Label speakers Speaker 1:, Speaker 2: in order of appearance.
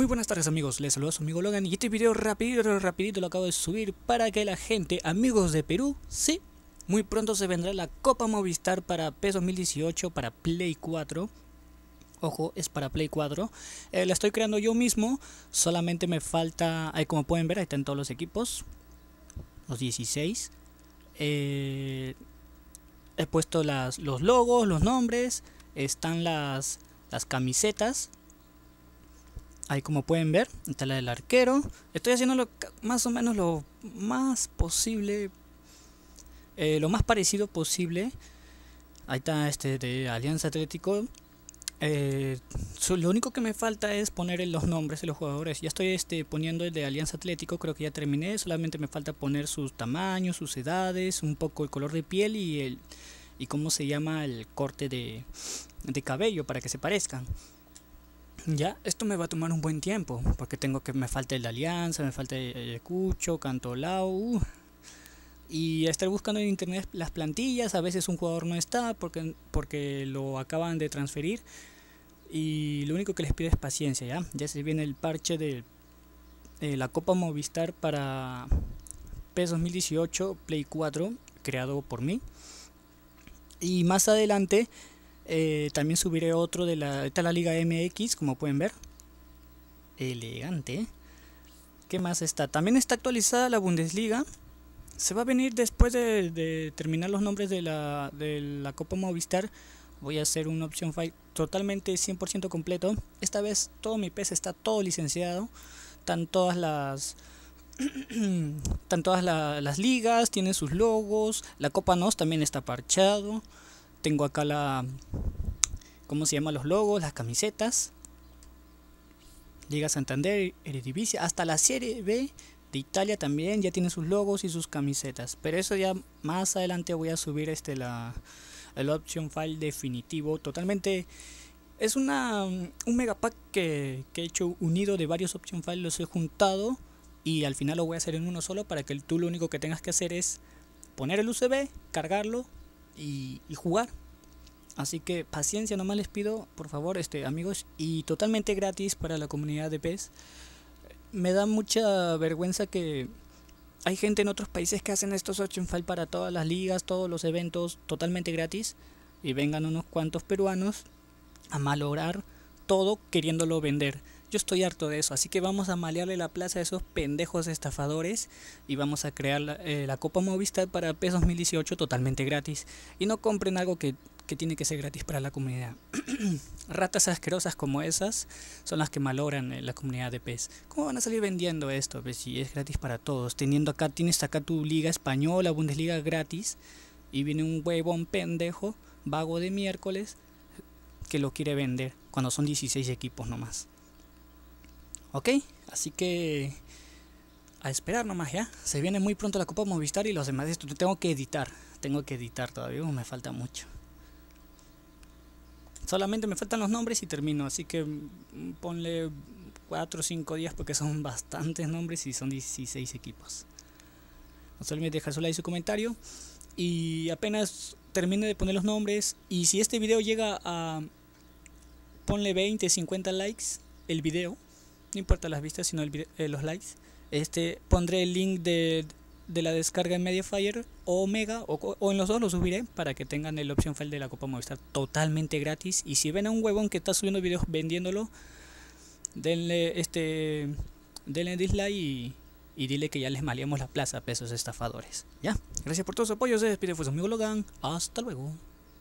Speaker 1: Muy buenas tardes amigos, les a su amigo Logan y este video rapidito, rapidito lo acabo de subir para que la gente, amigos de Perú, sí, muy pronto se vendrá la Copa Movistar para PES 2018, para Play 4. Ojo, es para Play 4. Eh, la estoy creando yo mismo, solamente me falta, ahí como pueden ver, ahí están todos los equipos, los 16. Eh, he puesto los logos, los nombres, están las, las camisetas Ahí como pueden ver, está la del arquero. Estoy haciendo lo, más o menos lo más posible, eh, lo más parecido posible. Ahí está este de Alianza Atlético. Eh, lo único que me falta es poner los nombres de los jugadores. Ya estoy este, poniendo el de Alianza Atlético, creo que ya terminé. Solamente me falta poner sus tamaños, sus edades, un poco el color de piel y, el, y cómo se llama el corte de cabello para que se parezcan ya, esto me va a tomar un buen tiempo, porque tengo que, me falta el de Alianza, me falta el Cucho, Cantolao, uh, y estar buscando en internet las plantillas, a veces un jugador no está porque, porque lo acaban de transferir, y lo único que les pido es paciencia, ya, ya se viene el parche de, la Copa Movistar para PES 2018 Play 4, creado por mí, y más adelante eh, también subiré otro de la, la Liga MX, como pueden ver. Elegante. ¿Qué más está? También está actualizada la Bundesliga. Se va a venir después de, terminar los nombres de la, Copa Movistar. Voy a hacer un option file totalmente 100% completo. Esta vez todo mi PC está todo licenciado. Están todas las... están todas las ligas, tienen sus logos. La Copa NOS también está parchado tengo acá la... ¿Cómo se llama? Los logos, las camisetas. Liga Santander, Eredivisie, hasta la Serie B de Italia también ya tiene sus logos y sus camisetas. Pero eso ya más adelante voy a subir este la el option file definitivo totalmente es una un megapack que, que he hecho unido de varios option files los he juntado y al final lo voy a hacer en uno solo para que tú lo único que tengas que hacer es poner el USB, cargarlo y, jugar. Así que paciencia no nomás les pido, por favor, este amigos, y totalmente gratis para la comunidad de PES. Me da mucha vergüenza que hay gente en otros países que hacen estos 8 infal para todas las ligas, todos los eventos totalmente gratis y vengan unos cuantos peruanos a malograr todo queriéndolo vender. Yo estoy harto de eso, así que vamos a malearle la plaza a esos pendejos estafadores y vamos a crear la, eh, Copa Movistar para PES 2018 totalmente gratis. Y no compren algo que, tiene que ser gratis para la comunidad. Ratas asquerosas como esas son las que malogran eh, la comunidad de PES. ¿Cómo van a salir vendiendo esto? Pues si es gratis para todos. Teniendo acá, tienes acá tu liga española, Bundesliga gratis. Y viene un huevón pendejo, vago de miércoles, que lo quiere vender cuando son 16 equipos nomás. ¿Ok? Así que a esperar nomás ya. Se viene muy pronto la Copa Movistar y los demás esto tengo que editar. Tengo que editar todavía, me falta mucho. Solamente me faltan los nombres y termino, así que ponle 4 o 5 días porque son bastantes nombres y son 16 equipos. No se olviden dejar su like y su comentario. Y apenas termine de poner los nombres y si este video llega a ponle 20, 50 likes el video, no importa las vistas, sino eh, los likes. Este, pondré el link de, de la descarga en Mediafire o Omega, o, en los dos lo subiré para que tengan el opción file de la Copa Movistar totalmente gratis. Y si ven a un huevón que está subiendo videos vendiéndolo, denle este denle dislike y, y dile que ya les maleamos la plaza pesos estafadores. Ya, gracias por todo su apoyo. Se despide fue su Hasta luego.